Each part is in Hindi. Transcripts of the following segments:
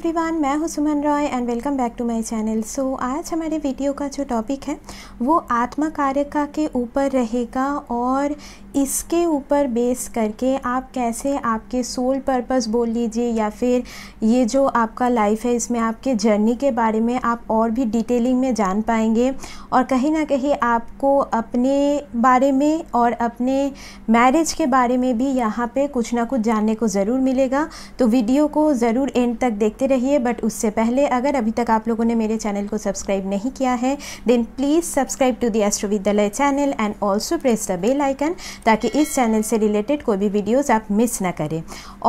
एवरीवन मैं हूं Suman Roy and welcome back to my channel so आज हमारे वीडियो का जो टॉपिक है वो आत्मा कार्यका के ऊपर रहेगा और इसके ऊपर बेस करके आप कैसे आपके सोल पर्पस बोल लीजिए या फिर ये जो आपका लाइफ है इसमें आपके जर्नी के बारे में आप और भी डिटेलिंग में जान पाएंगे और कहीं ना कहीं आपको अपने बारे में और अपने मैरिज के बारे में भी यहाँ पे कुछ ना कुछ जानने को ज़रूर मिलेगा तो वीडियो को ज़रूर एंड तक देखते रहिए बट उससे पहले अगर अभी तक आप लोगों ने मेरे चैनल को सब्सक्राइब नहीं किया है then please subscribe to the astro Vidyalaya channel and also press the bell icon ताकि इस चैनल से रिलेटेड कोई भी वीडियोज़ आप मिस ना करें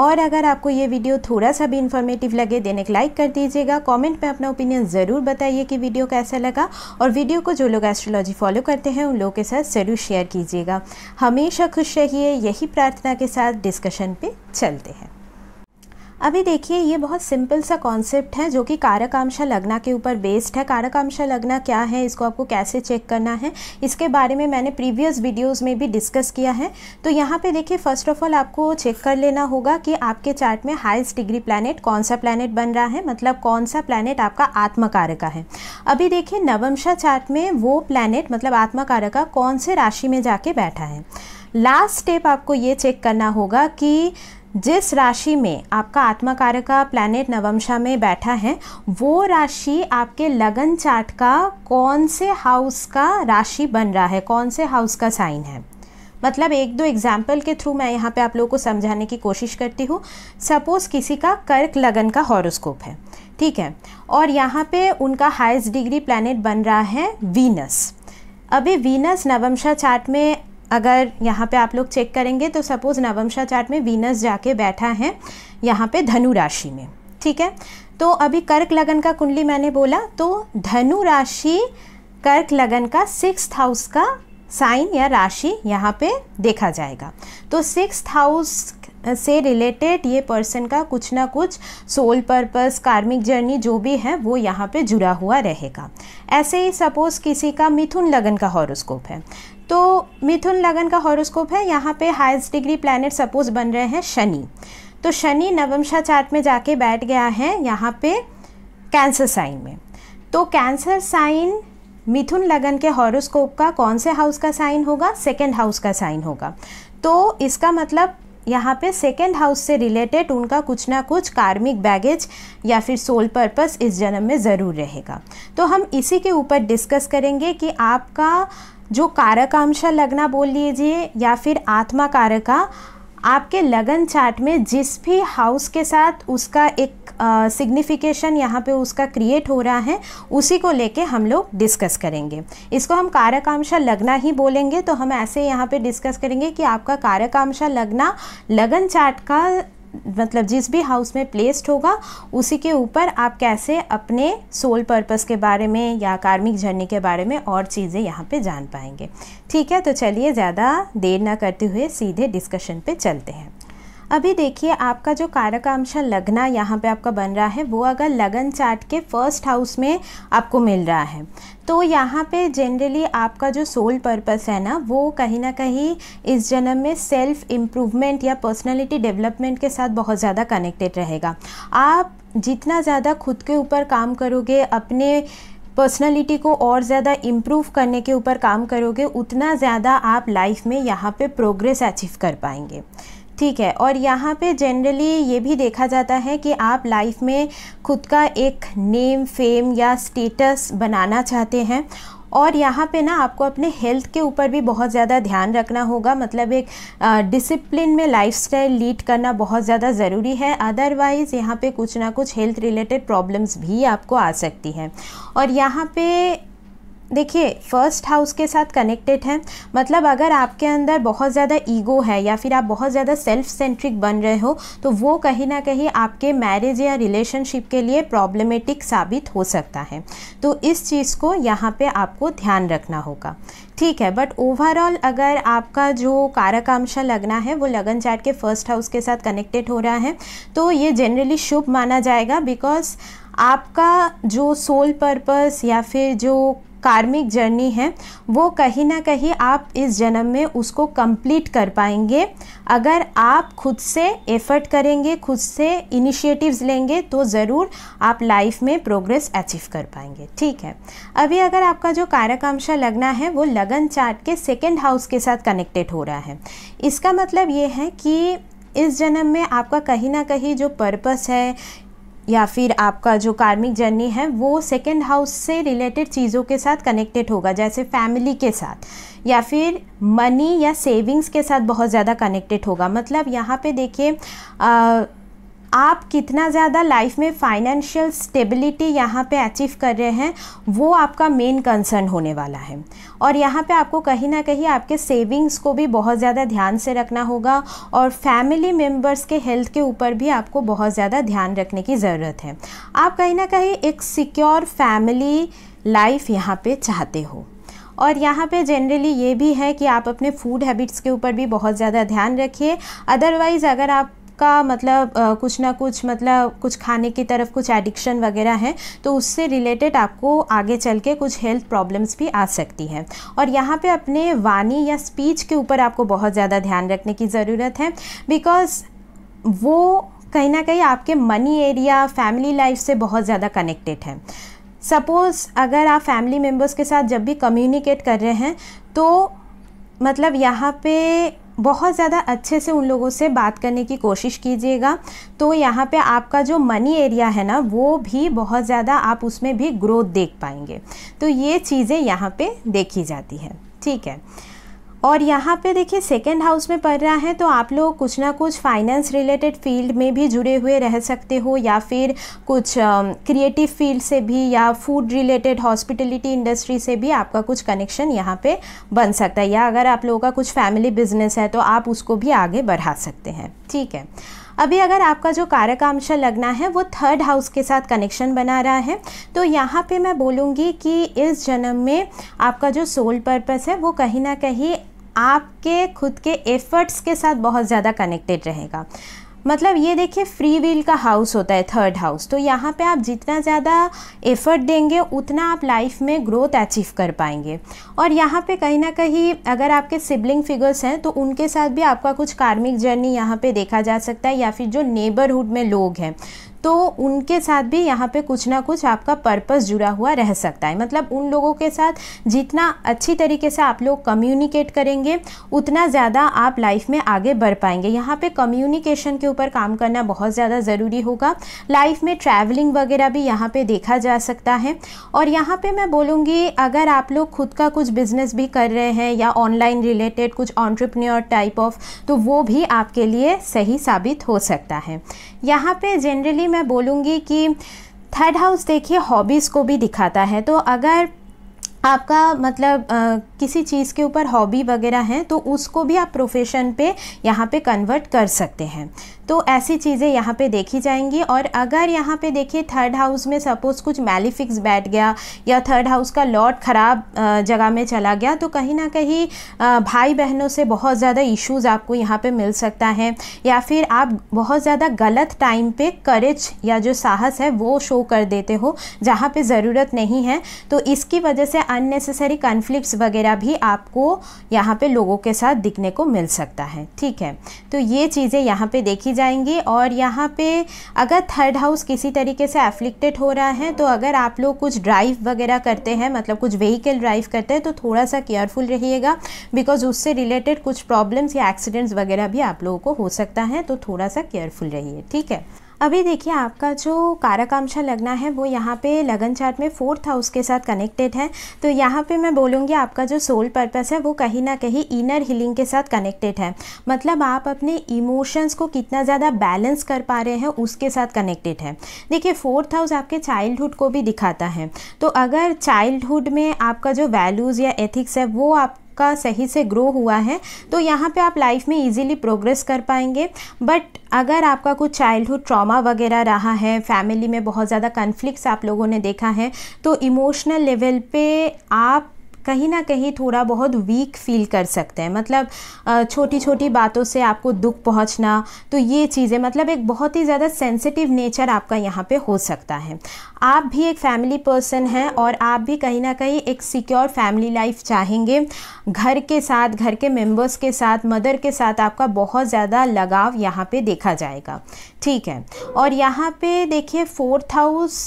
और अगर आपको ये वीडियो थोड़ा सा भी इन्फॉर्मेटिव लगे देन एक लाइक कर दीजिएगा कॉमेंट में अपना ओपिनियन ज़रूर बताइए कि वीडियो कैसा लगा और वीडियो को जो लोग एस्ट्रोलॉजी फॉलो करते हैं उन लोगों के साथ ज़रूर शेयर कीजिएगा हमेशा खुश रहिए यही प्रार्थना के साथ डिस्कशन पे चलते हैं अभी देखिए ये बहुत सिंपल सा कॉन्सेप्ट है जो कि कारकांशा लगना के ऊपर बेस्ड है कारकांशा लगना क्या है इसको आपको कैसे चेक करना है इसके बारे में मैंने प्रीवियस वीडियोस में भी डिस्कस किया है तो यहाँ पे देखिए फर्स्ट ऑफ ऑल आपको चेक कर लेना होगा कि आपके चार्ट में हाइस्ट डिग्री प्लानट कौन सा प्लानट बन रहा है मतलब कौन सा प्लानट आपका आत्मकारका है अभी देखिए नवमशा चार्ट में वो प्लानट मतलब आत्मकारका कौन से राशि में जाके बैठा है लास्ट स्टेप आपको ये चेक करना होगा कि जिस राशि में आपका आत्मा का प्लैनेट नवमशा में बैठा है वो राशि आपके लगन चार्ट का कौन से हाउस का राशि बन रहा है कौन से हाउस का साइन है मतलब एक दो एग्जाम्पल के थ्रू मैं यहाँ पे आप लोगों को समझाने की कोशिश करती हूँ सपोज़ किसी का कर्क लगन का हॉरोस्कोप है ठीक है और यहाँ पे उनका हाइस्ट डिग्री प्लैनेट बन रहा है वीनस अभी वीनस नवमशा चार्ट में अगर यहाँ पे आप लोग चेक करेंगे तो सपोज़ नवमशा चार्ट में वीनस जाके बैठा है यहाँ पे धनु राशि में ठीक है तो अभी कर्क लगन का कुंडली मैंने बोला तो धनु राशि कर्क लगन का सिक्स हाउस का साइन या राशि यहाँ पे देखा जाएगा तो सिक्स हाउस से रिलेटेड ये पर्सन का कुछ ना कुछ सोल पर्पस कार्मिक जर्नी जो भी है वो यहाँ पे जुड़ा हुआ रहेगा ऐसे ही सपोज़ किसी का मिथुन लगन का हॉरोस्कोप है तो मिथुन लगन का हॉरोस्कोप है यहाँ पे हाइस्ट डिग्री प्लैनेट सपोज बन रहे हैं शनि तो शनि नवमशा चार्ट में जाके बैठ गया है यहाँ पे कैंसर साइन में तो कैंसर साइन मिथुन लगन के हॉरोस्कोप का कौन से हाउस का साइन होगा सेकेंड हाउस का साइन होगा तो इसका मतलब यहाँ पे सेकेंड हाउस से रिलेटेड उनका कुछ ना कुछ कार्मिक बैगेज या फिर सोल पर्पस इस जन्म में ज़रूर रहेगा तो हम इसी के ऊपर डिस्कस करेंगे कि आपका जो कारकांशा लगना बोल लीजिए या फिर आत्मा कारका आपके लगन चार्ट में जिस भी हाउस के साथ उसका एक सिग्निफिकेशन यहाँ पे उसका क्रिएट हो रहा है उसी को लेके हम लोग डिस्कस करेंगे इसको हम कारकांशा लगना ही बोलेंगे तो हम ऐसे यहाँ पे डिस्कस करेंगे कि आपका कारकांशा लगना लगन चार्ट का मतलब जिस भी हाउस में प्लेस्ड होगा उसी के ऊपर आप कैसे अपने सोल पर्पस के बारे में या कार्मिक जर्नी के बारे में और चीज़ें यहाँ पे जान पाएंगे ठीक है तो चलिए ज़्यादा देर ना करते हुए सीधे डिस्कशन पे चलते हैं अभी देखिए आपका जो अंश लगना यहाँ पे आपका बन रहा है वो अगर लगन चार्ट के फर्स्ट हाउस में आपको मिल रहा है तो यहाँ पे जनरली आपका जो सोल पर्पस है ना वो कहीं ना कहीं इस जन्म में सेल्फ इम्प्रूवमेंट या पर्सनालिटी डेवलपमेंट के साथ बहुत ज़्यादा कनेक्टेड रहेगा आप जितना ज़्यादा खुद के ऊपर काम करोगे अपने पर्सनालिटी को और ज़्यादा इम्प्रूव करने के ऊपर काम करोगे उतना ज़्यादा आप लाइफ में यहाँ पे प्रोग्रेस अचीव कर पाएंगे ठीक है और यहाँ पे जनरली ये भी देखा जाता है कि आप लाइफ में खुद का एक नेम फेम या स्टेटस बनाना चाहते हैं और यहाँ पे ना आपको अपने हेल्थ के ऊपर भी बहुत ज़्यादा ध्यान रखना होगा मतलब एक डिसिप्लिन में लाइफस्टाइल लीड करना बहुत ज़्यादा ज़रूरी है अदरवाइज़ यहाँ पे कुछ ना कुछ हेल्थ रिलेटेड प्रॉब्लम्स भी आपको आ सकती हैं और यहाँ पे देखिए फर्स्ट हाउस के साथ कनेक्टेड है मतलब अगर आपके अंदर बहुत ज़्यादा ईगो है या फिर आप बहुत ज़्यादा सेल्फ सेंट्रिक बन रहे हो तो वो कहीं ना कहीं आपके मैरिज या रिलेशनशिप के लिए प्रॉब्लमेटिक साबित हो सकता है तो इस चीज़ को यहाँ पे आपको ध्यान रखना होगा ठीक है बट ओवरऑल अगर आपका जो कारकांशा लगना है वो लगन चार्ट के फर्स्ट हाउस के साथ कनेक्टेड हो रहा है तो ये जनरली शुभ माना जाएगा बिकॉज आपका जो सोल पर्पस या फिर जो कार्मिक जर्नी है वो कहीं ना कहीं आप इस जन्म में उसको कंप्लीट कर पाएंगे अगर आप खुद से एफर्ट करेंगे खुद से इनिशिएटिव्स लेंगे तो ज़रूर आप लाइफ में प्रोग्रेस अचीव कर पाएंगे ठीक है अभी अगर आपका जो कारकांशा लगना है वो लगन चार्ट के सेकेंड हाउस के साथ कनेक्टेड हो रहा है इसका मतलब ये है कि इस जन्म में आपका कहीं ना कहीं जो पर्पस है या फिर आपका जो कार्मिक जर्नी है वो सेकेंड हाउस से रिलेटेड चीज़ों के साथ कनेक्टेड होगा जैसे फैमिली के साथ या फिर मनी या सेविंग्स के साथ बहुत ज़्यादा कनेक्टेड होगा मतलब यहाँ पे देखिए आप कितना ज़्यादा लाइफ में फाइनेंशियल स्टेबिलिटी यहाँ पे अचीव कर रहे हैं वो आपका मेन कंसर्न होने वाला है और यहाँ पे आपको कहीं ना कहीं आपके सेविंग्स को भी बहुत ज़्यादा ध्यान से रखना होगा और फैमिली मेम्बर्स के हेल्थ के ऊपर भी आपको बहुत ज़्यादा ध्यान रखने की ज़रूरत है आप कहीं ना कहीं एक सिक्योर फैमिली लाइफ यहाँ पर चाहते हो और यहाँ पे जनरली ये भी है कि आप अपने फूड हैबिट्स के ऊपर भी बहुत ज़्यादा ध्यान रखिए अदरवाइज़ अगर आप का मतलब आ, कुछ ना कुछ मतलब कुछ खाने की तरफ कुछ एडिक्शन वगैरह है तो उससे रिलेटेड आपको आगे चल के कुछ हेल्थ प्रॉब्लम्स भी आ सकती है और यहाँ पे अपने वाणी या स्पीच के ऊपर आपको बहुत ज़्यादा ध्यान रखने की ज़रूरत है बिकॉज़ वो कहीं ना कहीं आपके मनी एरिया फैमिली लाइफ से बहुत ज़्यादा कनेक्टेड है सपोज़ अगर आप फैमिली मेम्बर्स के साथ जब भी कम्युनिकेट कर रहे हैं तो मतलब यहाँ पे बहुत ज़्यादा अच्छे से उन लोगों से बात करने की कोशिश कीजिएगा तो यहाँ पे आपका जो मनी एरिया है ना वो भी बहुत ज़्यादा आप उसमें भी ग्रोथ देख पाएंगे तो ये चीज़ें यहाँ पे देखी जाती है ठीक है और यहाँ पे देखिए सेकेंड हाउस में पढ़ रहा है तो आप लोग कुछ ना कुछ फाइनेंस रिलेटेड फील्ड में भी जुड़े हुए रह सकते हो या फिर कुछ क्रिएटिव uh, फील्ड से भी या फूड रिलेटेड हॉस्पिटलिटी इंडस्ट्री से भी आपका कुछ कनेक्शन यहाँ पे बन सकता है या अगर आप लोगों का कुछ फैमिली बिजनेस है तो आप उसको भी आगे बढ़ा सकते हैं ठीक है अभी अगर आपका जो कारकांश लगना है वो थर्ड हाउस के साथ कनेक्शन बना रहा है तो यहाँ पे मैं बोलूँगी कि इस जन्म में आपका जो सोल पर्पस है वो कहीं ना कहीं आपके खुद के एफ़र्ट्स के साथ बहुत ज़्यादा कनेक्टेड रहेगा मतलब ये देखिए फ्री व्हील का हाउस होता है थर्ड हाउस तो यहाँ पे आप जितना ज़्यादा एफर्ट देंगे उतना आप लाइफ में ग्रोथ अचीव कर पाएंगे और यहाँ पे कहीं ना कहीं अगर आपके सिबलिंग फिगर्स हैं तो उनके साथ भी आपका कुछ कार्मिक जर्नी यहाँ पे देखा जा सकता है या फिर जो नेबरहुड में लोग हैं तो उनके साथ भी यहाँ पे कुछ ना कुछ आपका पर्पस जुड़ा हुआ रह सकता है मतलब उन लोगों के साथ जितना अच्छी तरीके से आप लोग कम्युनिकेट करेंगे उतना ज़्यादा आप लाइफ में आगे बढ़ पाएंगे यहाँ पे कम्युनिकेशन के ऊपर काम करना बहुत ज़्यादा ज़रूरी होगा लाइफ में ट्रैवलिंग वगैरह भी यहाँ पर देखा जा सकता है और यहाँ पर मैं बोलूँगी अगर आप लोग खुद का कुछ बिज़नेस भी कर रहे हैं या ऑनलाइन रिलेटेड कुछ ऑन्ट्रप्रन्योर टाइप ऑफ तो वो भी आपके लिए सही साबित हो सकता है यहाँ पे जनरली मैं बोलूँगी कि थर्ड हाउस देखिए हॉबीज़ को भी दिखाता है तो अगर आपका मतलब आ, किसी चीज़ के ऊपर हॉबी वगैरह है तो उसको भी आप प्रोफेशन पे यहाँ पे कन्वर्ट कर सकते हैं तो ऐसी चीज़ें यहाँ पे देखी जाएंगी और अगर यहाँ पे देखिए थर्ड हाउस में सपोज़ कुछ मेलीफिक्स बैठ गया या थर्ड हाउस का लॉट ख़राब जगह में चला गया तो कहीं ना कहीं भाई बहनों से बहुत ज़्यादा इश्यूज़ आपको यहाँ पे मिल सकता है या फिर आप बहुत ज़्यादा गलत टाइम पे करेज या जो साहस है वो शो कर देते हो जहाँ पर ज़रूरत नहीं है तो इसकी वजह से अननेसेसरी कन्फ्लिक्ट वगैरह भी आपको यहाँ पर लोगों के साथ दिखने को मिल सकता है ठीक है तो ये चीज़ें यहाँ पर देखी जाएंगे और यहाँ पे अगर थर्ड हाउस किसी तरीके से एफ्लिक्टेड हो रहा है तो अगर आप लोग कुछ ड्राइव वगैरह करते हैं मतलब कुछ व्हीकल ड्राइव करते हैं तो थोड़ा सा केयरफुल रहिएगा बिकॉज उससे रिलेटेड कुछ प्रॉब्लम्स या एक्सीडेंट्स वगैरह भी आप लोगों को हो सकता है तो थोड़ा सा केयरफुल रहिए ठीक है अभी देखिए आपका जो काराकांक्षा लगना है वो यहाँ पे लगन चार्ट में फोर्थ हाउस के साथ कनेक्टेड है तो यहाँ पे मैं बोलूँगी आपका जो सोल पर्पस है वो कहीं ना कहीं इनर हीलिंग के साथ कनेक्टेड है मतलब आप अपने इमोशंस को कितना ज़्यादा बैलेंस कर पा रहे हैं उसके साथ कनेक्टेड है देखिए फोर्थ हाउस आपके चाइल्डहुड को भी दिखाता है तो अगर चाइल्डहुड में आपका जो वैल्यूज़ या एथिक्स है वो आप आपका सही से ग्रो हुआ है तो यहाँ पे आप लाइफ में इजीली प्रोग्रेस कर पाएंगे बट अगर आपका कुछ चाइल्डहुड ट्रॉमा वगैरह रहा है फैमिली में बहुत ज़्यादा कन्फ्लिक्ट आप लोगों ने देखा है तो इमोशनल लेवल पे आप कहीं ना कहीं थोड़ा बहुत वीक फील कर सकते हैं मतलब छोटी छोटी बातों से आपको दुख पहुंचना तो ये चीज़ें मतलब एक बहुत ही ज़्यादा सेंसिटिव नेचर आपका यहाँ पे हो सकता है आप भी एक फैमिली पर्सन हैं और आप भी कहीं ना कहीं एक सिक्योर फैमिली लाइफ चाहेंगे घर के साथ घर के मेंबर्स के साथ मदर के साथ आपका बहुत ज़्यादा लगाव यहाँ पे देखा जाएगा ठीक है और यहाँ पे देखिए फोर्थ हाउस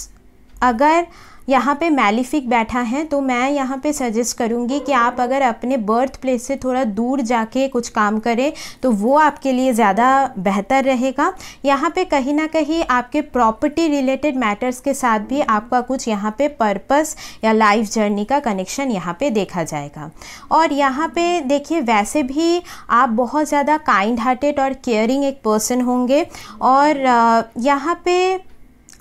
अगर यहाँ पे मैलिफिक बैठा है तो मैं यहाँ पे सजेस्ट करूँगी कि आप अगर अपने बर्थ प्लेस से थोड़ा दूर जाके कुछ काम करें तो वो आपके लिए ज़्यादा बेहतर रहेगा यहाँ पे कहीं ना कहीं आपके प्रॉपर्टी रिलेटेड मैटर्स के साथ भी आपका कुछ यहाँ पे पर्पस या लाइफ जर्नी का कनेक्शन यहाँ पे देखा जाएगा और यहाँ पे देखिए वैसे भी आप बहुत ज़्यादा काइंड हार्टेड और केयरिंग एक पर्सन होंगे और यहाँ पे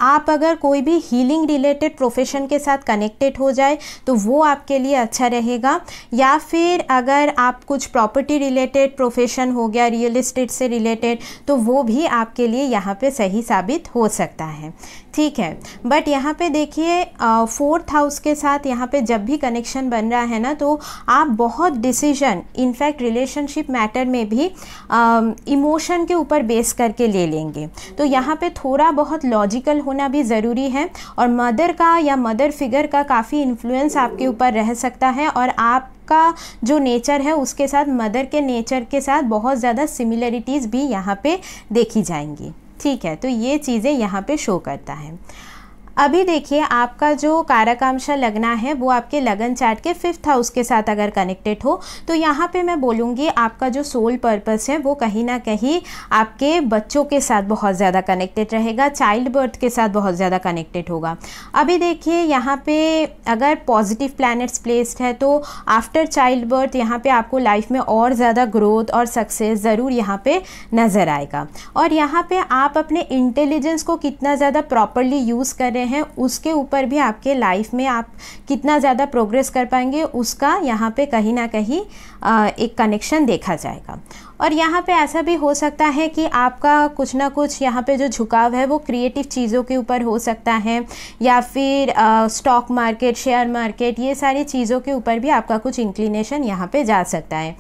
आप अगर कोई भी हीलिंग रिलेटेड प्रोफेशन के साथ कनेक्टेड हो जाए तो वो आपके लिए अच्छा रहेगा या फिर अगर आप कुछ प्रॉपर्टी रिलेटेड प्रोफेशन हो गया रियल इस्टेट से रिलेटेड तो वो भी आपके लिए यहाँ पे सही साबित हो सकता है ठीक है बट यहाँ पे देखिए फोर्थ हाउस के साथ यहाँ पे जब भी कनेक्शन बन रहा है ना तो आप बहुत डिसीजन इनफैक्ट रिलेशनशिप मैटर में भी इमोशन के ऊपर बेस करके ले लेंगे तो यहाँ पे थोड़ा बहुत लॉजिकल होना भी ज़रूरी है और मदर का या मदर फिगर का काफ़ी इन्फ्लुएंस आपके ऊपर रह सकता है और आप का जो नेचर है उसके साथ मदर के नेचर के साथ बहुत ज़्यादा सिमिलरिटीज़ भी यहाँ पे देखी जाएंगी ठीक है तो ये चीज़ें यहाँ पे शो करता है अभी देखिए आपका जो काराकांक्षा लगना है वो आपके लगन चार्ट के फिफ्थ हाउस के साथ अगर कनेक्टेड हो तो यहाँ पे मैं बोलूँगी आपका जो सोल पर्पस है वो कहीं ना कहीं आपके बच्चों के साथ बहुत ज़्यादा कनेक्टेड रहेगा चाइल्ड बर्थ के साथ बहुत ज़्यादा कनेक्टेड होगा अभी देखिए यहाँ पे अगर पॉजिटिव प्लानट्स प्लेस्ड है तो आफ्टर चाइल्ड बर्थ यहाँ पर आपको लाइफ में और ज़्यादा ग्रोथ और सक्सेस ज़रूर यहाँ पर नज़र आएगा और यहाँ पर आप अपने इंटेलिजेंस को कितना ज़्यादा प्रॉपरली यूज़ कर रहे रहे हैं उसके ऊपर भी आपके लाइफ में आप कितना ज़्यादा प्रोग्रेस कर पाएंगे उसका यहाँ पे कहीं ना कहीं एक कनेक्शन देखा जाएगा और यहाँ पे ऐसा भी हो सकता है कि आपका कुछ ना कुछ यहाँ पे जो झुकाव है वो क्रिएटिव चीज़ों के ऊपर हो सकता है या फिर स्टॉक मार्केट शेयर मार्केट ये सारी चीज़ों के ऊपर भी आपका कुछ इंक्लिनेशन यहाँ पे जा सकता है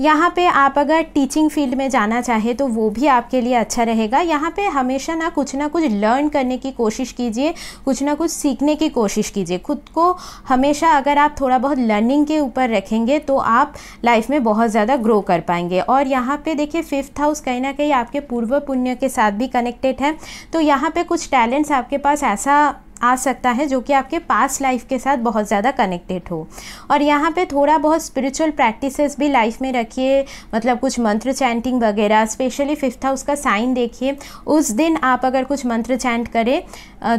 यहाँ पे आप अगर टीचिंग फील्ड में जाना चाहे तो वो भी आपके लिए अच्छा रहेगा यहाँ पे हमेशा ना कुछ ना कुछ लर्न करने की कोशिश कीजिए कुछ ना कुछ सीखने की कोशिश कीजिए खुद को हमेशा अगर आप थोड़ा बहुत लर्निंग के ऊपर रखेंगे तो आप लाइफ में बहुत ज़्यादा ग्रो कर पाएंगे और यहाँ पे देखिए फिफ्थ हाउस कहीं ना कहीं आपके पूर्व पुण्य के साथ भी कनेक्टेड है तो यहाँ पर कुछ टैलेंट्स आपके पास ऐसा आ सकता है जो कि आपके पास लाइफ के साथ बहुत ज़्यादा कनेक्टेड हो और यहाँ पे थोड़ा बहुत स्पिरिचुअल प्रैक्टिसेस भी लाइफ में रखिए मतलब कुछ मंत्र चैंटिंग वगैरह स्पेशली फिफ्थ हाउस का साइन देखिए उस दिन आप अगर कुछ मंत्र चैंट करें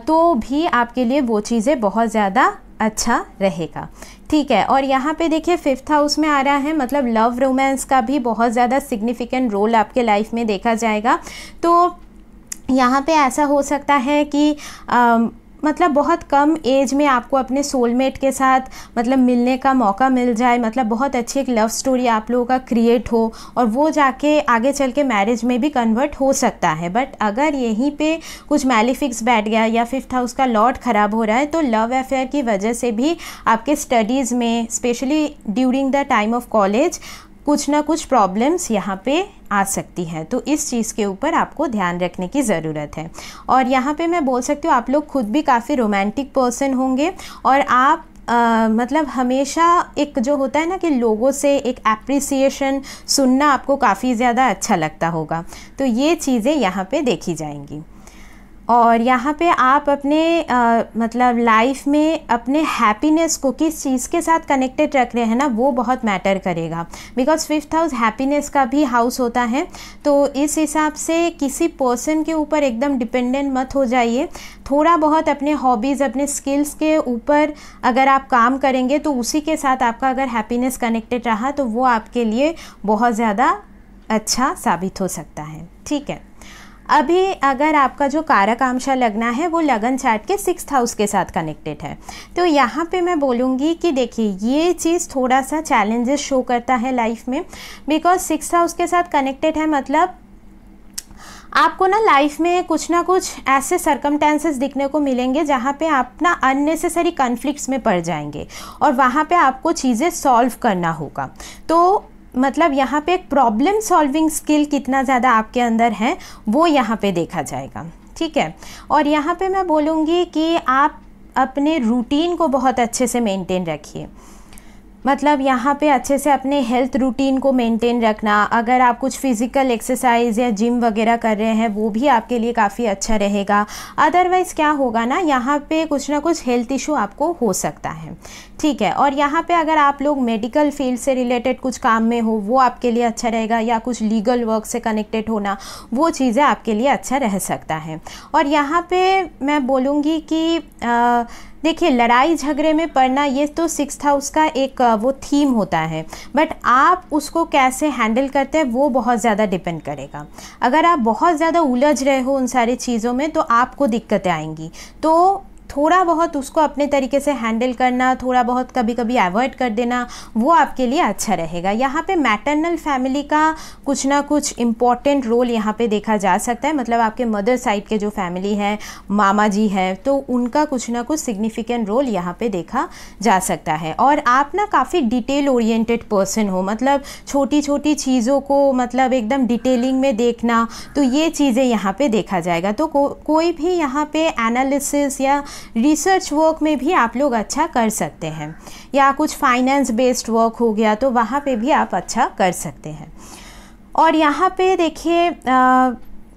तो भी आपके लिए वो चीज़ें बहुत ज़्यादा अच्छा रहेगा ठीक है और यहाँ पे देखिए फिफ्थ हाउस में आ रहा है मतलब लव रोमांस का भी बहुत ज़्यादा सिग्निफिकेंट रोल आपके लाइफ में देखा जाएगा तो यहाँ पे ऐसा हो सकता है कि आ, मतलब बहुत कम एज में आपको अपने सोलमेट के साथ मतलब मिलने का मौका मिल जाए मतलब बहुत अच्छी एक लव स्टोरी आप लोगों का क्रिएट हो और वो जाके आगे चल के मैरिज में भी कन्वर्ट हो सकता है बट अगर यहीं पे कुछ मैलीफिक्स बैठ गया या फिफ्थ हाउस का लॉट ख़राब हो रहा है तो लव अफेयर की वजह से भी आपके स्टडीज़ में specially during the time of college कुछ ना कुछ प्रॉब्लम्स यहाँ पे आ सकती हैं तो इस चीज़ के ऊपर आपको ध्यान रखने की ज़रूरत है और यहाँ पे मैं बोल सकती हूँ आप लोग खुद भी काफ़ी रोमांटिक पर्सन होंगे और आप Uh, मतलब हमेशा एक जो होता है ना कि लोगों से एक एप्रिसिएशन सुनना आपको काफ़ी ज़्यादा अच्छा लगता होगा तो ये चीज़ें यहाँ पे देखी जाएंगी और यहाँ पे आप अपने आ, मतलब लाइफ में अपने हैप्पीनेस को किस चीज़ के साथ कनेक्टेड रख रहे हैं ना वो बहुत मैटर करेगा बिकॉज फिफ्थ हाउस हैप्पीनेस का भी हाउस होता है तो इस हिसाब से किसी पर्सन के ऊपर एकदम डिपेंडेंट मत हो जाइए थोड़ा बहुत अपने हॉबीज़ अपने स्किल्स के ऊपर अगर आप काम करेंगे तो उसी के साथ आपका अगर हैप्पीनेस कनेक्टेड रहा तो वो आपके लिए बहुत ज़्यादा अच्छा साबित हो सकता है ठीक है अभी अगर आपका जो कारक आमशा लगना है वो लगन चार्ट के सिक्स हाउस के साथ कनेक्टेड है तो यहाँ पे मैं बोलूँगी कि देखिए ये चीज़ थोड़ा सा चैलेंजेस शो करता है लाइफ में बिकॉज सिक्स हाउस के साथ कनेक्टेड है मतलब आपको ना लाइफ में कुछ ना कुछ ऐसे सर्कमटेंसेस दिखने को मिलेंगे जहाँ पे आप ना अननेसेसरी कन्फ्लिक्ट में पड़ जाएंगे और वहाँ पे आपको चीज़ें सॉल्व करना होगा तो मतलब यहाँ पे एक प्रॉब्लम सॉल्विंग स्किल कितना ज़्यादा आपके अंदर है वो यहाँ पे देखा जाएगा ठीक है और यहाँ पे मैं बोलूँगी कि आप अपने रूटीन को बहुत अच्छे से मेंटेन रखिए मतलब यहाँ पे अच्छे से अपने हेल्थ रूटीन को मेंटेन रखना अगर आप कुछ फिज़िकल एक्सरसाइज या जिम वगैरह कर रहे हैं वो भी आपके लिए काफ़ी अच्छा रहेगा अदरवाइज़ क्या होगा ना यहाँ पे कुछ ना कुछ हेल्थ इशू आपको हो सकता है ठीक है और यहाँ पे अगर आप लोग मेडिकल फील्ड से रिलेटेड कुछ काम में हो वो आपके लिए अच्छा रहेगा या कुछ लीगल वर्क से कनेक्टेड होना वो चीज़ें आपके लिए अच्छा रह सकता है और यहाँ पे मैं बोलूँगी कि देखिए लड़ाई झगड़े में पड़ना ये तो सिक्स हाउस का एक वो थीम होता है बट आप उसको कैसे हैंडल करते हैं वो बहुत ज़्यादा डिपेंड करेगा अगर आप बहुत ज़्यादा उलझ रहे हो उन सारी चीज़ों में तो आपको दिक्कतें आएंगी तो थोड़ा बहुत उसको अपने तरीके से हैंडल करना थोड़ा बहुत कभी कभी अवॉइड कर देना वो आपके लिए अच्छा रहेगा यहाँ पे मैटरनल फैमिली का कुछ ना कुछ इम्पॉर्टेंट रोल यहाँ पे देखा जा सकता है मतलब आपके मदर साइड के जो फैमिली है मामा जी हैं तो उनका कुछ ना कुछ सिग्निफिकेंट रोल यहाँ पर देखा जा सकता है और आप ना काफ़ी डिटेल ओरिएटेड पर्सन हो मतलब छोटी छोटी चीज़ों को मतलब एकदम डिटेलिंग में देखना तो ये चीज़ें यहाँ पर देखा जाएगा तो को, कोई भी यहाँ पे एनालिसिस या रिसर्च वर्क में भी आप लोग अच्छा कर सकते हैं या कुछ फाइनेंस बेस्ड वर्क हो गया तो वहाँ पे भी आप अच्छा कर सकते हैं और यहाँ पे देखिए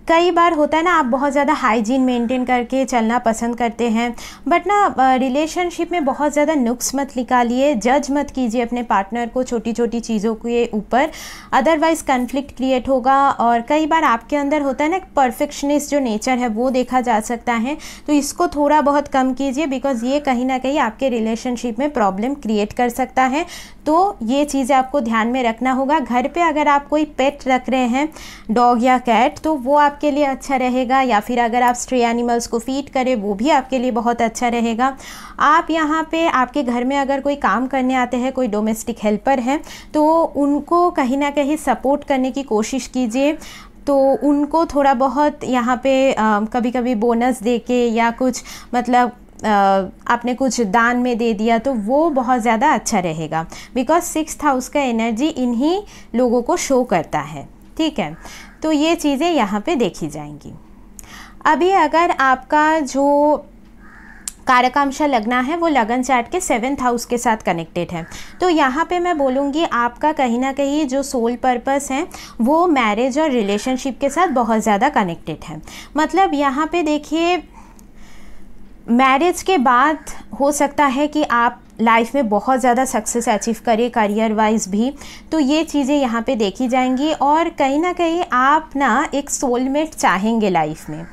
कई बार होता है ना आप बहुत ज़्यादा हाइजीन मेंटेन करके चलना पसंद करते हैं बट ना रिलेशनशिप में बहुत ज़्यादा नुक्स मत निकालिए जज मत कीजिए अपने पार्टनर को छोटी छोटी चीज़ों के ऊपर अदरवाइज़ कन्फ्लिक्ट क्रिएट होगा और कई बार आपके अंदर होता है ना परफेक्शनिस्ट जो नेचर है वो देखा जा सकता है तो इसको थोड़ा बहुत कम कीजिए बिकॉज़ ये कहीं ना कहीं आपके रिलेशनशिप में प्रॉब्लम क्रिएट कर सकता है तो ये चीज़ें आपको ध्यान में रखना होगा घर पे अगर आप कोई पेट रख रहे हैं डॉग या कैट तो वो आपके लिए अच्छा रहेगा या फिर अगर आप स्ट्रे एनिमल्स को फीड करें वो भी आपके लिए बहुत अच्छा रहेगा आप यहाँ पे आपके घर में अगर कोई काम करने आते हैं कोई डोमेस्टिक हेल्पर हैं तो उनको कहीं ना कहीं सपोर्ट करने की कोशिश कीजिए तो उनको थोड़ा बहुत यहाँ पे आ, कभी कभी बोनस दे के या कुछ मतलब आपने कुछ दान में दे दिया तो वो बहुत ज़्यादा अच्छा रहेगा बिकॉज सिक्स हाउस का एनर्जी इन्हीं लोगों को शो करता है ठीक है तो ये चीज़ें यहाँ पे देखी जाएंगी अभी अगर आपका जो कारकांशा लगना है वो लगन चार्ट के सेवन्थ हाउस के साथ कनेक्टेड है तो यहाँ पे मैं बोलूँगी आपका कहीं ना कहीं जो सोल पर्पस है वो मैरिज और रिलेशनशिप के साथ बहुत ज़्यादा कनेक्टेड है मतलब यहाँ पे देखिए मैरिज के बाद हो सकता है कि आप लाइफ में बहुत ज़्यादा सक्सेस अचीव करें करियर वाइज भी तो ये चीज़ें यहाँ पे देखी जाएंगी और कहीं ना कहीं आप ना एक सोलमेट चाहेंगे लाइफ में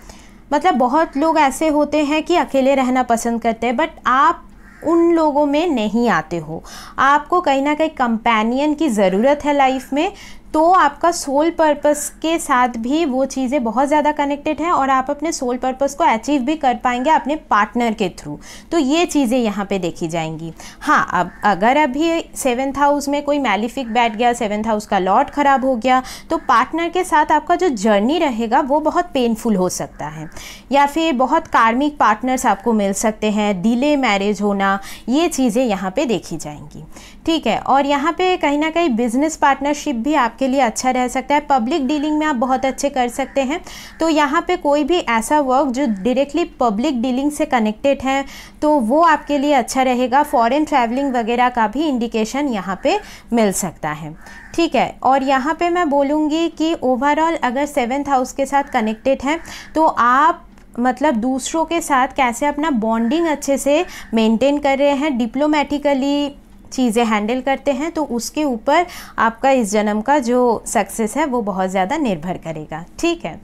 मतलब बहुत लोग ऐसे होते हैं कि अकेले रहना पसंद करते हैं बट आप उन लोगों में नहीं आते हो आपको कहीं ना कहीं कंपेनियन की ज़रूरत है लाइफ में तो आपका सोल पर्पस के साथ भी वो चीज़ें बहुत ज़्यादा कनेक्टेड हैं और आप अपने सोल पर्पस को अचीव भी कर पाएंगे अपने पार्टनर के थ्रू तो ये चीज़ें यहाँ पे देखी जाएंगी हाँ अब अगर अभी सेवन्थ हाउस में कोई मैलिफिक बैठ गया सेवन्थ हाउस का लॉट ख़राब हो गया तो पार्टनर के साथ आपका जो जर्नी रहेगा वो बहुत पेनफुल हो सकता है या फिर बहुत कार्मिक पार्टनर्स आपको मिल सकते हैं डिले मैरिज होना ये चीज़ें यहाँ पर देखी जाएंगी ठीक है और यहाँ पे कहीं ना कहीं बिजनेस पार्टनरशिप भी आपके लिए अच्छा रह सकता है पब्लिक डीलिंग में आप बहुत अच्छे कर सकते हैं तो यहाँ पे कोई भी ऐसा वर्क जो डायरेक्टली पब्लिक डीलिंग से कनेक्टेड है तो वो आपके लिए अच्छा रहेगा फॉरेन ट्रैवलिंग वगैरह का भी इंडिकेशन यहाँ पे मिल सकता है ठीक है और यहाँ पे मैं बोलूँगी कि ओवरऑल अगर सेवेंथ हाउस के साथ कनेक्टेड है तो आप मतलब दूसरों के साथ कैसे अपना बॉन्डिंग अच्छे से मेंटेन कर रहे हैं डिप्लोमेटिकली चीज़ें हैंडल करते हैं तो उसके ऊपर आपका इस जन्म का जो सक्सेस है वो बहुत ज़्यादा निर्भर करेगा ठीक है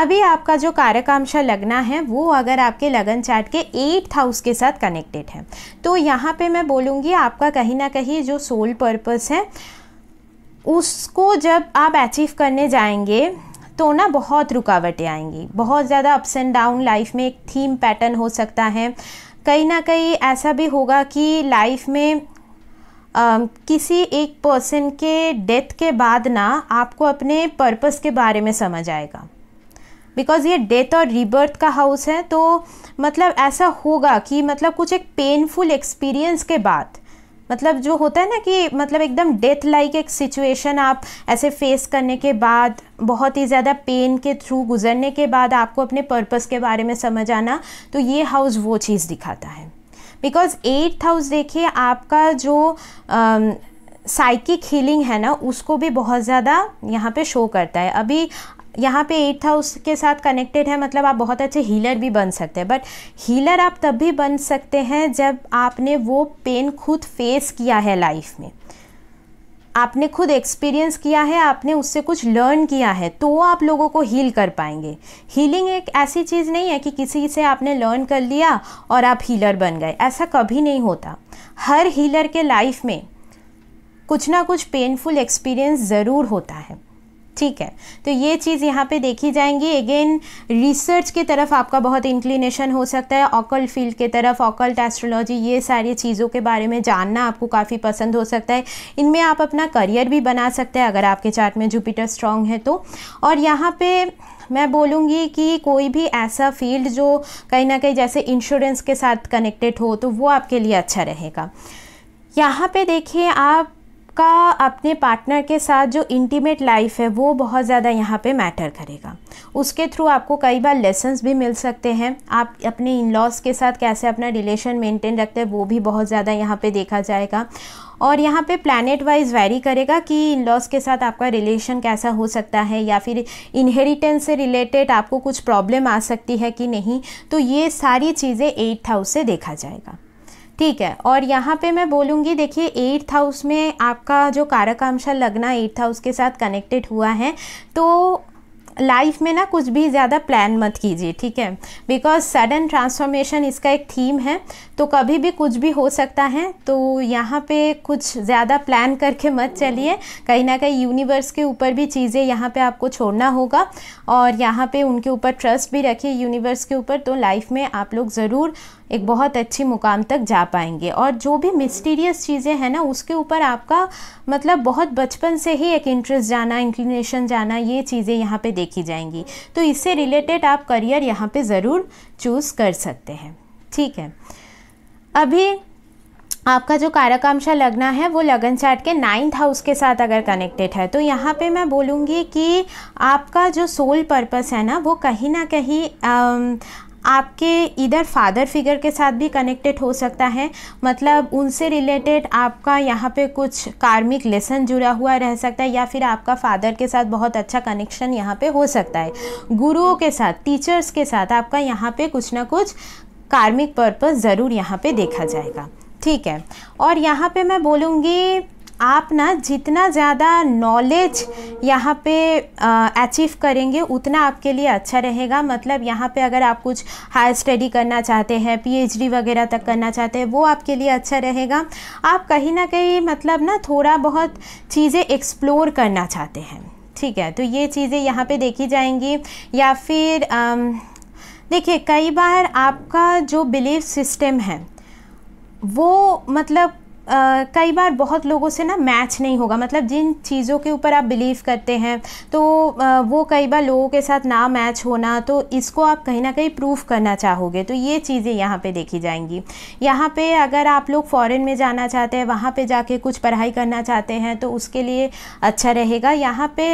अभी आपका जो कार्यकांशा लगना है वो अगर आपके लगन चार्ट के एट्थ हाउस के साथ कनेक्टेड है तो यहाँ पे मैं बोलूँगी आपका कहीं ना कहीं जो सोल पर्पस है उसको जब आप अचीव करने जाएंगे तो ना बहुत रुकावटें आएंगी बहुत ज़्यादा अप्स एंड डाउन लाइफ में एक थीम पैटर्न हो सकता है कहीं ना कहीं ऐसा भी होगा कि लाइफ में किसी एक पर्सन के डेथ के बाद ना आपको अपने पर्पस के बारे में समझ आएगा बिकॉज़ ये डेथ और रिबर्थ का हाउस है तो मतलब ऐसा होगा कि मतलब कुछ एक पेनफुल एक्सपीरियंस के बाद मतलब जो होता है ना कि मतलब एकदम डेथ लाइक एक सिचुएशन आप ऐसे फेस करने के बाद बहुत ही ज़्यादा पेन के थ्रू गुजरने के बाद आपको अपने पर्पस के बारे में समझ आना तो ये हाउस वो चीज़ दिखाता है बिकॉज एट्थ हाउस देखिए आपका जो साइकिक हीलिंग है ना उसको भी बहुत ज़्यादा यहाँ पे शो करता है अभी यहाँ पे एट्थ हाउस के साथ कनेक्टेड है मतलब आप बहुत अच्छे हीलर भी बन सकते हैं बट हीलर आप तब भी बन सकते हैं जब आपने वो पेन खुद फेस किया है लाइफ में आपने खुद एक्सपीरियंस किया है आपने उससे कुछ लर्न किया है तो वो आप लोगों को हील कर पाएंगे हीलिंग एक ऐसी चीज़ नहीं है कि किसी से आपने लर्न कर लिया और आप हीलर बन गए ऐसा कभी नहीं होता हर हीलर के लाइफ में कुछ ना कुछ पेनफुल एक्सपीरियंस ज़रूर होता है ठीक है तो ये चीज़ यहाँ पे देखी जाएंगी अगेन रिसर्च की तरफ आपका बहुत इंक्लिनेशन हो सकता है ऑकल फील्ड के तरफ ऑकल्ट एस्ट्रोलॉजी ये सारी चीज़ों के बारे में जानना आपको काफ़ी पसंद हो सकता है इनमें आप अपना करियर भी बना सकते हैं अगर आपके चार्ट में जुपिटर स्ट्रॉन्ग है तो और यहाँ पे मैं बोलूँगी कि कोई भी ऐसा फील्ड जो कहीं ना कहीं जैसे इंश्योरेंस के साथ कनेक्टेड हो तो वो आपके लिए अच्छा रहेगा यहाँ पे देखिए आप आपका अपने पार्टनर के साथ जो इंटीमेट लाइफ है वो बहुत ज़्यादा यहाँ पे मैटर करेगा उसके थ्रू आपको कई बार लेसन्स भी मिल सकते हैं आप अपने इन लॉज के साथ कैसे अपना रिलेशन मेंटेन रखते हैं वो भी बहुत ज़्यादा यहाँ पे देखा जाएगा और यहाँ पे प्लानट वाइज वैरी करेगा कि इन लॉज के साथ आपका रिलेशन कैसा हो सकता है या फिर इनहेरिटेंस से रिलेटेड आपको कुछ प्रॉब्लम आ सकती है कि नहीं तो ये सारी चीज़ें एट्थ हाउस से देखा जाएगा ठीक है और यहाँ पे मैं बोलूँगी देखिए एट्थ हाउस में आपका जो कारक लगना एट्थ हाउस के साथ कनेक्टेड हुआ है तो लाइफ में ना कुछ भी ज़्यादा प्लान मत कीजिए ठीक है बिकॉज सडन ट्रांसफॉर्मेशन इसका एक थीम है तो कभी भी कुछ भी हो सकता है तो यहाँ पे कुछ ज़्यादा प्लान करके मत चलिए कहीं ना कहीं यूनिवर्स के ऊपर भी चीज़ें यहाँ पे आपको छोड़ना होगा और यहाँ पे उनके ऊपर ट्रस्ट भी रखिए यूनिवर्स के ऊपर तो लाइफ में आप लोग ज़रूर एक बहुत अच्छी मुकाम तक जा पाएंगे और जो भी मिस्टीरियस चीज़ें हैं ना उसके ऊपर आपका मतलब बहुत बचपन से ही एक इंटरेस्ट जाना इंक्लिनेशन जाना ये चीज़ें यहाँ पे देखी जाएंगी तो इससे रिलेटेड आप करियर यहाँ पे ज़रूर चूज़ कर सकते हैं ठीक है अभी आपका जो कारकांशा लगना है वो लगन चार्ट के नाइन्थ हाउस के साथ अगर कनेक्टेड है तो यहाँ पे मैं बोलूँगी कि आपका जो सोल पर्पस है ना वो कहीं ना कहीं आपके इधर फादर फिगर के साथ भी कनेक्टेड हो सकता है मतलब उनसे रिलेटेड आपका यहाँ पे कुछ कार्मिक लेसन जुड़ा हुआ रह सकता है या फिर आपका फादर के साथ बहुत अच्छा कनेक्शन यहाँ पे हो सकता है गुरुओं के साथ टीचर्स के साथ आपका यहाँ पे कुछ ना कुछ कार्मिक पर्पज़ ज़रूर यहाँ पे देखा जाएगा ठीक है और यहाँ पे मैं बोलूँगी आप ना जितना ज़्यादा नॉलेज यहाँ पे अचीव करेंगे उतना आपके लिए अच्छा रहेगा मतलब यहाँ पे अगर आप कुछ हायर स्टडी करना चाहते हैं पीएचडी वगैरह तक करना चाहते हैं वो आपके लिए अच्छा रहेगा आप कहीं ना कहीं मतलब ना थोड़ा बहुत चीज़ें एक्सप्लोर करना चाहते हैं ठीक है तो ये चीज़ें यहाँ पर देखी जाएंगी या फिर देखिए कई बार आपका जो बिलीफ सिस्टम है वो मतलब कई बार बहुत लोगों से ना मैच नहीं होगा मतलब जिन चीज़ों के ऊपर आप बिलीव करते हैं तो आ, वो कई बार लोगों के साथ ना मैच होना तो इसको आप कहीं ना कहीं प्रूफ करना चाहोगे तो ये चीज़ें यहाँ पे देखी जाएंगी यहाँ पे अगर आप लोग फॉरेन में जाना चाहते हैं वहाँ पे जाके कुछ पढ़ाई करना चाहते हैं तो उसके लिए अच्छा रहेगा यहाँ पे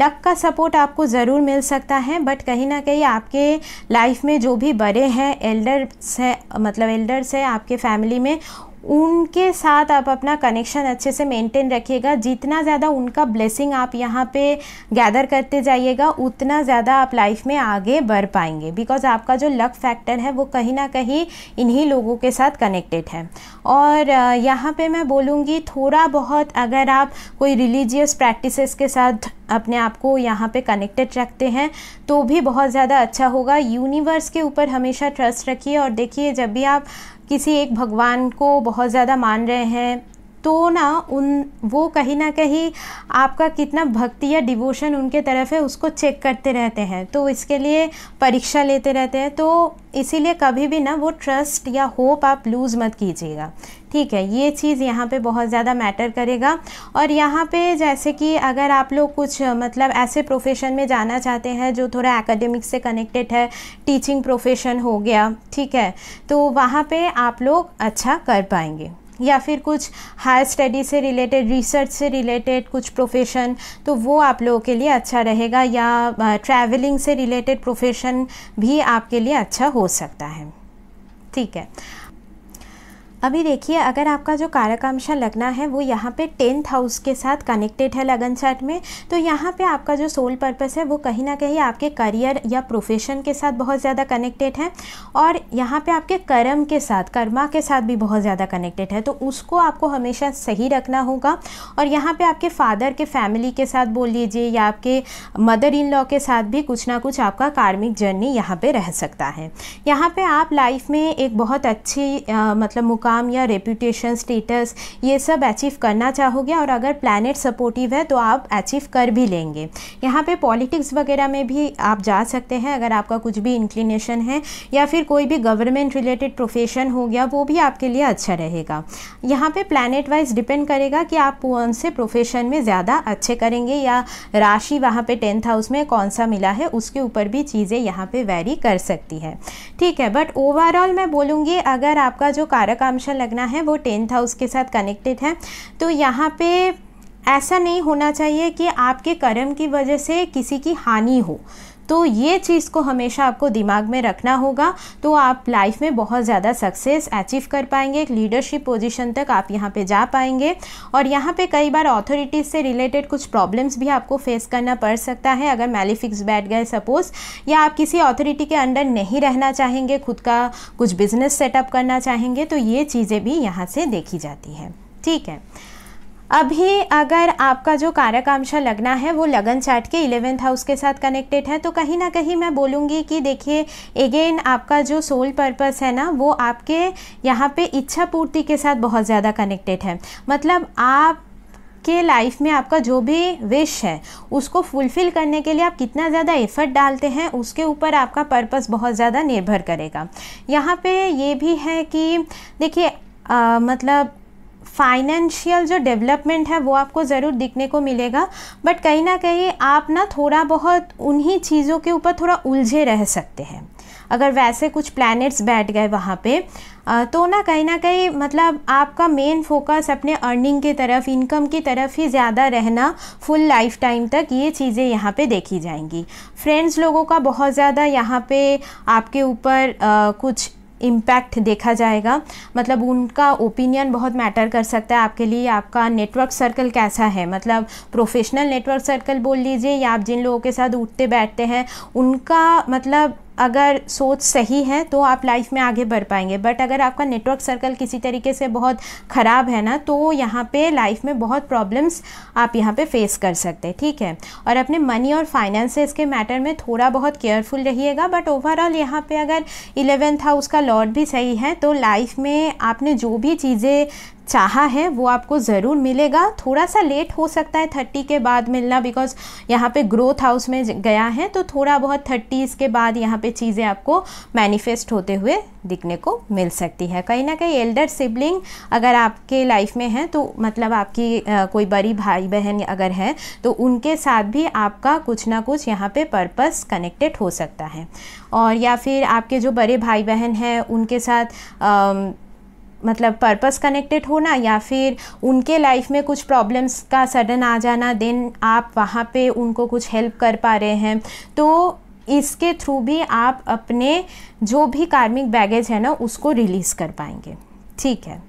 लक का सपोर्ट आपको ज़रूर मिल सकता है बट कहीं ना कहीं आपके लाइफ में जो भी बड़े हैं एल्डर्स हैं मतलब एल्डर्स हैं आपके फैमिली में उनके साथ आप अपना कनेक्शन अच्छे से मेंटेन रखिएगा जितना ज़्यादा उनका ब्लेसिंग आप यहाँ पे गैदर करते जाइएगा उतना ज़्यादा आप लाइफ में आगे बढ़ पाएंगे बिकॉज़ आपका जो लक फैक्टर है वो कहीं ना कहीं इन्हीं लोगों के साथ कनेक्टेड है और यहाँ पे मैं बोलूँगी थोड़ा बहुत अगर आप कोई रिलीजियस प्रैक्टिसेस के साथ अपने आप को यहाँ पे कनेक्टेड रखते हैं तो भी बहुत ज़्यादा अच्छा होगा यूनिवर्स के ऊपर हमेशा ट्रस्ट रखिए और देखिए जब भी आप किसी एक भगवान को बहुत ज़्यादा मान रहे हैं तो ना उन वो कहीं ना कहीं आपका कितना भक्ति या डिवोशन उनके तरफ है उसको चेक करते रहते हैं तो इसके लिए परीक्षा लेते रहते हैं तो इसीलिए कभी भी ना वो ट्रस्ट या होप आप लूज़ मत कीजिएगा ठीक है ये चीज़ यहाँ पे बहुत ज़्यादा मैटर करेगा और यहाँ पे जैसे कि अगर आप लोग कुछ मतलब ऐसे प्रोफेशन में जाना चाहते हैं जो थोड़ा एकेडमिक से कनेक्टेड है टीचिंग प्रोफेशन हो गया ठीक है तो वहाँ पे आप लोग अच्छा कर पाएंगे या फिर कुछ हायर स्टडी से रिलेटेड रिसर्च से रिलेटेड कुछ प्रोफेशन तो वो आप लोगों के लिए अच्छा रहेगा या ट्रैवलिंग से रिलेटेड प्रोफेशन भी आपके लिए अच्छा हो सकता है ठीक है अभी देखिए अगर आपका जो कारकांशा लगना है वो यहाँ पे टेंथ हाउस के साथ कनेक्टेड है लगन चार्ट में तो यहाँ पे आपका जो सोल पर्पस है वो कहीं ना कहीं आपके करियर या प्रोफेशन के साथ बहुत ज़्यादा कनेक्टेड है और यहाँ पे आपके कर्म के साथ कर्मा के साथ भी बहुत ज़्यादा कनेक्टेड है तो उसको आपको हमेशा सही रखना होगा और यहाँ पर आपके फादर के फैमिली के साथ बोल लीजिए या आपके मदर इन लॉ के साथ भी कुछ ना कुछ आपका कार्मिक जर्नी यहाँ पर रह सकता है यहाँ पर आप लाइफ में एक बहुत अच्छी मतलब मुकाम मुकाम या रेपूटेशन स्टेटस ये सब अचीव करना चाहोगे और अगर प्लानट सपोर्टिव है तो आप अचीव कर भी लेंगे यहाँ पे पॉलिटिक्स वगैरह में भी आप जा सकते हैं अगर आपका कुछ भी इंक्लिनेशन है या फिर कोई भी गवर्नमेंट रिलेटेड प्रोफेशन हो गया वो भी आपके लिए अच्छा रहेगा यहाँ पे प्लानट वाइज डिपेंड करेगा कि आप कौन से प्रोफेशन में ज़्यादा अच्छे करेंगे या राशि वहाँ पे टेंथ हाउस में कौन सा मिला है उसके ऊपर भी चीज़ें यहाँ पे वेरी कर सकती है ठीक है बट ओवरऑल मैं बोलूँगी अगर आपका जो कारक कंजम्पशन लगना है वो टेंथ हाउस के साथ कनेक्टेड है तो यहाँ पे ऐसा नहीं होना चाहिए कि आपके कर्म की वजह से किसी की हानि हो तो ये चीज़ को हमेशा आपको दिमाग में रखना होगा तो आप लाइफ में बहुत ज़्यादा सक्सेस अचीव कर पाएंगे एक लीडरशिप पोजीशन तक आप यहाँ पे जा पाएंगे और यहाँ पे कई बार अथॉरिटीज़ से रिलेटेड कुछ प्रॉब्लम्स भी आपको फेस करना पड़ सकता है अगर मैलीफिक्स बैठ गए सपोज़ या आप किसी अथॉरिटी के अंडर नहीं रहना चाहेंगे खुद का कुछ बिज़नेस सेटअप करना चाहेंगे तो ये चीज़ें भी यहाँ से देखी जाती है ठीक है अभी अगर आपका जो कारक लगना है वो लगन चार्ट के इलेवेंथ हाउस के साथ कनेक्टेड है तो कहीं ना कहीं मैं बोलूँगी कि देखिए अगेन आपका जो सोल पर्पस है ना वो आपके यहाँ पे इच्छा पूर्ति के साथ बहुत ज़्यादा कनेक्टेड है मतलब आप आपके लाइफ में आपका जो भी विश है उसको फुलफ़िल करने के लिए आप कितना ज़्यादा एफर्ट डालते हैं उसके ऊपर आपका पर्पस बहुत ज़्यादा निर्भर करेगा यहाँ पे ये भी है कि देखिए मतलब फाइनेंशियल जो डेवलपमेंट है वो आपको ज़रूर दिखने को मिलेगा बट कहीं ना कहीं आप ना थोड़ा बहुत उन्हीं चीज़ों के ऊपर थोड़ा उलझे रह सकते हैं अगर वैसे कुछ प्लैनेट्स बैठ गए वहाँ पे तो ना कहीं ना कहीं मतलब आपका मेन फोकस अपने अर्निंग की तरफ इनकम की तरफ ही ज़्यादा रहना फुल लाइफ टाइम तक ये चीज़ें यहाँ पे देखी जाएंगी फ्रेंड्स लोगों का बहुत ज़्यादा यहाँ पे आपके ऊपर कुछ इम्पैक्ट देखा जाएगा मतलब उनका ओपिनियन बहुत मैटर कर सकता है आपके लिए आपका नेटवर्क सर्कल कैसा है मतलब प्रोफेशनल नेटवर्क सर्कल बोल लीजिए या आप जिन लोगों के साथ उठते बैठते हैं उनका मतलब अगर सोच सही है तो आप लाइफ में आगे बढ़ पाएंगे बट अगर आपका नेटवर्क सर्कल किसी तरीके से बहुत ख़राब है ना तो यहाँ पे लाइफ में बहुत प्रॉब्लम्स आप यहाँ पे फेस कर सकते हैं ठीक है और अपने मनी और फाइनेंसेस के मैटर में थोड़ा बहुत केयरफुल रहिएगा बट ओवरऑल यहाँ पे अगर इलेवेंथ हाउस का लॉर्ड भी सही है तो लाइफ में आपने जो भी चीज़ें चाहा है वो आपको ज़रूर मिलेगा थोड़ा सा लेट हो सकता है थर्टी के बाद मिलना बिकॉज यहाँ पे ग्रोथ हाउस में गया है तो थोड़ा बहुत थर्टीज़ के बाद यहाँ पे चीज़ें आपको मैनिफेस्ट होते हुए दिखने को मिल सकती है कहीं ना कहीं एल्डर सिबलिंग अगर आपके लाइफ में है तो मतलब आपकी आ, कोई बड़ी भाई बहन अगर है तो उनके साथ भी आपका कुछ ना कुछ यहाँ पर पर्पस कनेक्टेड हो सकता है और या फिर आपके जो बड़े भाई बहन हैं उनके साथ आ, मतलब पर्पस कनेक्टेड होना या फिर उनके लाइफ में कुछ प्रॉब्लम्स का सडन आ जाना देन आप वहाँ पे उनको कुछ हेल्प कर पा रहे हैं तो इसके थ्रू भी आप अपने जो भी कार्मिक बैगेज है ना उसको रिलीज़ कर पाएंगे ठीक है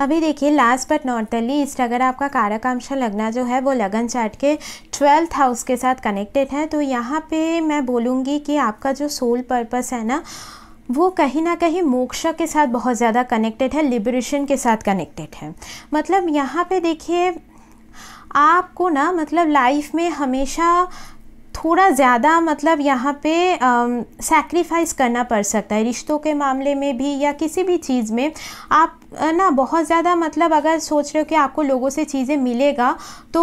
अभी देखिए last but not the least अगर आपका कारकांशा लगना जो है वो लगन चार्ट के ट्वेल्थ हाउस के साथ कनेक्टेड है तो यहाँ पे मैं बोलूँगी कि आपका जो सोल पर्पस है ना वो कहीं ना कहीं मोक्ष के साथ बहुत ज़्यादा कनेक्टेड है लिबरेशन के साथ कनेक्टेड है मतलब यहाँ पे देखिए आपको ना मतलब लाइफ में हमेशा थोड़ा ज़्यादा मतलब यहाँ पे सैक्रिफाइस करना पड़ सकता है रिश्तों के मामले में भी या किसी भी चीज़ में आप ना बहुत ज़्यादा मतलब अगर सोच रहे हो कि आपको लोगों से चीज़ें मिलेगा तो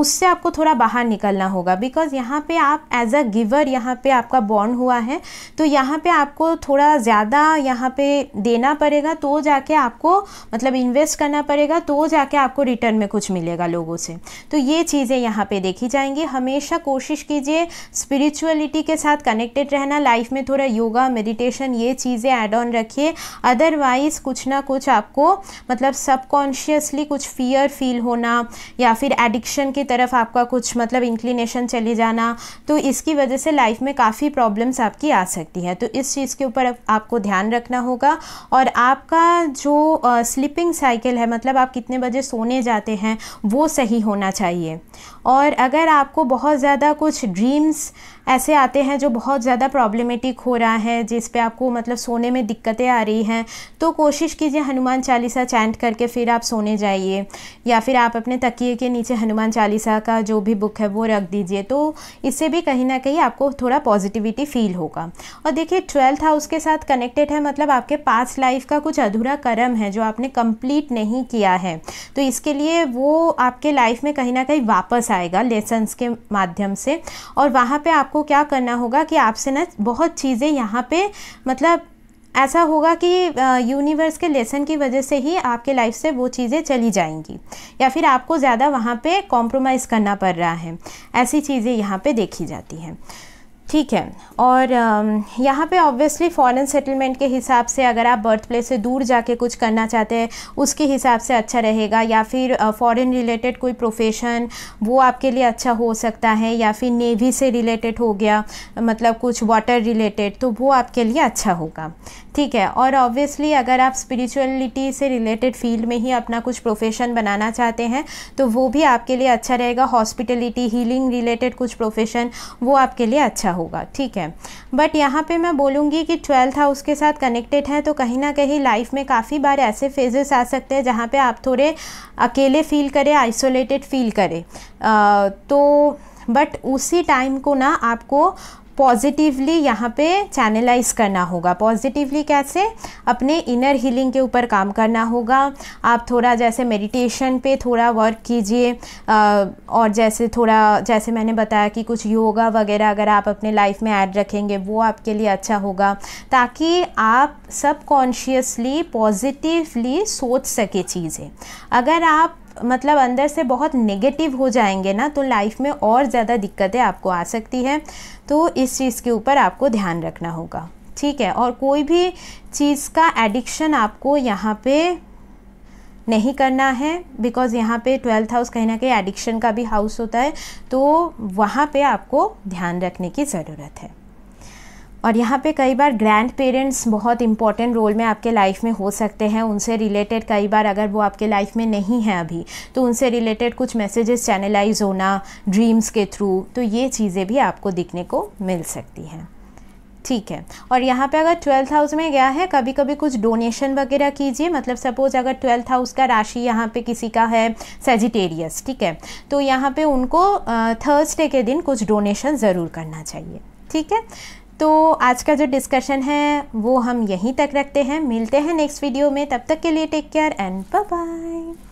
उससे आपको थोड़ा बाहर निकलना होगा बिकॉज़ यहाँ पे आप एज अ गिवर यहाँ पे आपका बॉन्ड हुआ है तो यहाँ पे आपको थोड़ा ज़्यादा यहाँ पे देना पड़ेगा तो जाके आपको मतलब इन्वेस्ट करना पड़ेगा तो जाके आपको रिटर्न में कुछ मिलेगा लोगों से तो ये चीज़ें यहाँ पर देखी जाएंगी हमेशा कोशिश कीजिए स्पिरिचुअलिटी के साथ कनेक्टेड रहना लाइफ में थोड़ा योगा मेडिटेशन ये चीज़ें एड ऑन रखिए अदरवाइज़ कुछ ना कुछ आप आपको मतलब सबकॉन्शियसली कुछ फियर फील होना या फिर एडिक्शन की तरफ आपका कुछ मतलब इंक्लिनेशन चले जाना तो इसकी वजह से लाइफ में काफ़ी प्रॉब्लम्स आपकी आ सकती है तो इस चीज़ के ऊपर आपको ध्यान रखना होगा और आपका जो स्लीपिंग साइकिल है मतलब आप कितने बजे सोने जाते हैं वो सही होना चाहिए और अगर आपको बहुत ज़्यादा कुछ ड्रीम्स ऐसे आते हैं जो बहुत ज़्यादा प्रॉब्लमेटिक हो रहा है जिस पे आपको मतलब सोने में दिक्कतें आ रही हैं तो कोशिश कीजिए हनुमान चालीसा चैंट करके फिर आप सोने जाइए या फिर आप अपने तकिए के नीचे हनुमान चालीसा का जो भी बुक है वो रख दीजिए तो इससे भी कहीं ना कहीं आपको थोड़ा पॉजिटिविटी फील होगा और देखिए ट्वेल्थ हाउस के साथ कनेक्टेड है मतलब आपके पास लाइफ का कुछ अधूरा कर्म है जो आपने कंप्लीट नहीं किया है तो इसके लिए वो आपके लाइफ में कहीं ना कहीं वापस आएगा लेसन्स के माध्यम से और वहाँ पर आप आपको क्या करना होगा कि आपसे ना बहुत चीज़ें यहाँ पे मतलब ऐसा होगा कि यूनिवर्स के लेसन की वजह से ही आपके लाइफ से वो चीज़ें चली जाएंगी या फिर आपको ज़्यादा वहाँ पे कॉम्प्रोमाइज़ करना पड़ रहा है ऐसी चीज़ें यहाँ पे देखी जाती हैं ठीक है और यहाँ पे ऑब्वियसली फॉरेन सेटलमेंट के हिसाब से अगर आप बर्थ प्लेस से दूर जाके कुछ करना चाहते हैं उसके हिसाब से अच्छा रहेगा या फिर फॉरेन रिलेटेड कोई प्रोफेशन वो आपके लिए अच्छा हो सकता है या फिर नेवी से रिलेटेड हो गया मतलब कुछ वाटर रिलेटेड तो वो आपके लिए अच्छा होगा ठीक है और ऑब्वियसली अगर आप स्पिरिचुअलिटी से रिलेटेड फील्ड में ही अपना कुछ प्रोफेशन बनाना चाहते हैं तो वो भी आपके लिए अच्छा रहेगा हॉस्पिटलिटी हीलिंग रिलेटेड कुछ प्रोफेशन वो आपके लिए अच्छा होगा होगा ठीक है बट यहाँ पे मैं बोलूँगी कि ट्वेल्थ हाउस के साथ कनेक्टेड है तो कहीं ना कहीं लाइफ में काफ़ी बार ऐसे फेजेस आ सकते हैं जहाँ पे आप थोड़े अकेले फील करें आइसोलेटेड फील करें तो बट उसी टाइम को ना आपको पॉजिटिवली यहाँ पे चैनलाइज करना होगा पॉजिटिवली कैसे अपने इनर हीलिंग के ऊपर काम करना होगा आप थोड़ा जैसे मेडिटेशन पे थोड़ा वर्क कीजिए और जैसे थोड़ा जैसे मैंने बताया कि कुछ योगा वगैरह अगर आप अपने लाइफ में ऐड रखेंगे वो आपके लिए अच्छा होगा ताकि आप सबकॉन्शियसली पॉजिटिवली सोच सके चीज़ें अगर आप मतलब अंदर से बहुत नेगेटिव हो जाएंगे ना तो लाइफ में और ज़्यादा दिक्कतें आपको आ सकती हैं तो इस चीज़ के ऊपर आपको ध्यान रखना होगा ठीक है और कोई भी चीज़ का एडिक्शन आपको यहाँ पे नहीं करना है बिकॉज़ यहाँ पे ट्वेल्थ हाउस कहीं ना कहीं एडिक्शन का भी हाउस होता है तो वहाँ पे आपको ध्यान रखने की ज़रूरत है और यहाँ पे कई बार ग्रैंड पेरेंट्स बहुत इंपॉर्टेंट रोल में आपके लाइफ में हो सकते हैं उनसे रिलेटेड कई बार अगर वो आपके लाइफ में नहीं है अभी तो उनसे रिलेटेड कुछ मैसेजेस चैनलाइज होना ड्रीम्स के थ्रू तो ये चीज़ें भी आपको दिखने को मिल सकती हैं ठीक है और यहाँ पे अगर ट्वेल्थ हाउस में गया है कभी कभी कुछ डोनेशन वगैरह कीजिए मतलब सपोज अगर ट्वेल्थ हाउस का राशि यहाँ पे किसी का है सेजिटेरियस ठीक है तो यहाँ पे उनको थर्सडे के दिन कुछ डोनेशन ज़रूर करना चाहिए ठीक है तो आज का जो डिस्कशन है वो हम यहीं तक रखते हैं मिलते हैं नेक्स्ट वीडियो में तब तक के लिए take care and bye bye